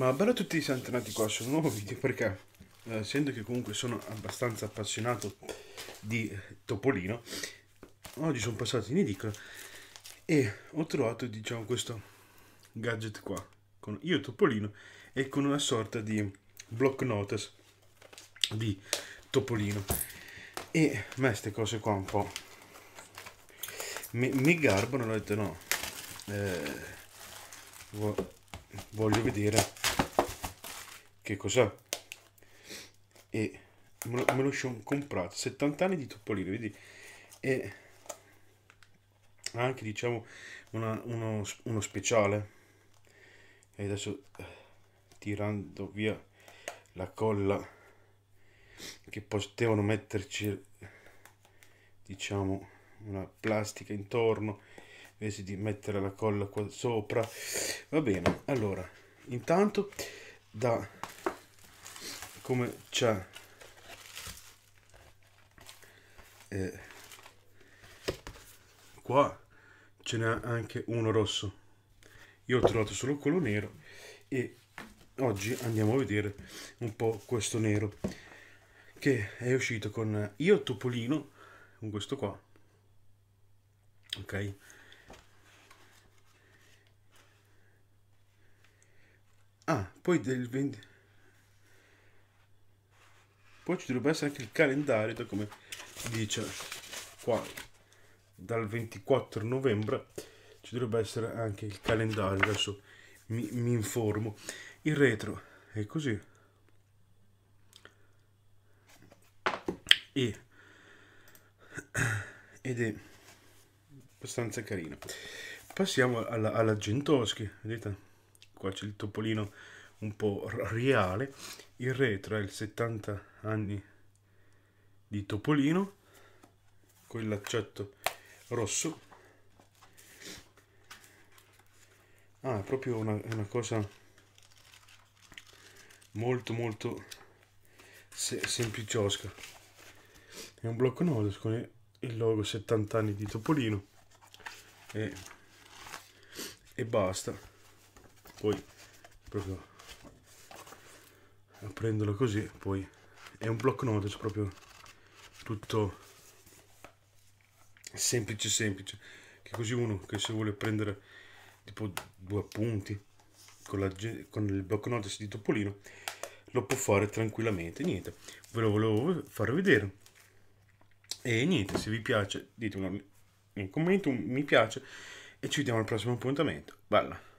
Ma bello a tutti, siamo tornati qua su un nuovo video perché eh, essendo che comunque sono abbastanza appassionato di Topolino oggi sono passato in edicola e ho trovato diciamo questo gadget qua con io Topolino e con una sorta di block notes di Topolino e a me queste cose qua un po' mi, mi garbano, ho detto no eh, voglio vedere che cos'è? E me lo, sono comprato, 70 anni di Topolino, vedi? E anche diciamo una, uno, uno speciale. E adesso eh, tirando via la colla che potevano metterci diciamo una plastica intorno invece di mettere la colla qua sopra va bene allora intanto da come c'è e qua ce n'è anche uno rosso io ho trovato solo quello nero e oggi andiamo a vedere un po' questo nero che è uscito con io Topolino con questo qua ok ah poi del 20 poi ci dovrebbe essere anche il calendario, da come dice qua dal 24 novembre ci dovrebbe essere anche il calendario. Adesso mi, mi informo. Il retro è così. E ed è abbastanza carino. Passiamo alla, alla Gentoschi, vedete? Qua c'è il topolino un po' reale, il retro tra il 70 anni di Topolino, con l'accetto rosso. Ah, è proprio una, una cosa molto molto se sempliciosca. È un blocco nodo con il logo 70 anni di Topolino e, e basta. Poi proprio prendolo così poi è un block notice proprio tutto semplice semplice che così uno che se vuole prendere tipo due appunti con, la, con il block notice di Topolino lo può fare tranquillamente niente ve lo volevo far vedere e niente se vi piace ditemelo nei commenti un mi piace e ci vediamo al prossimo appuntamento bella